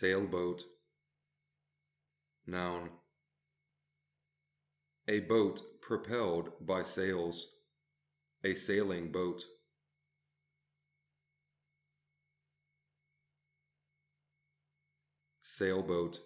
Sailboat. Noun. A boat propelled by sails. A sailing boat. Sailboat.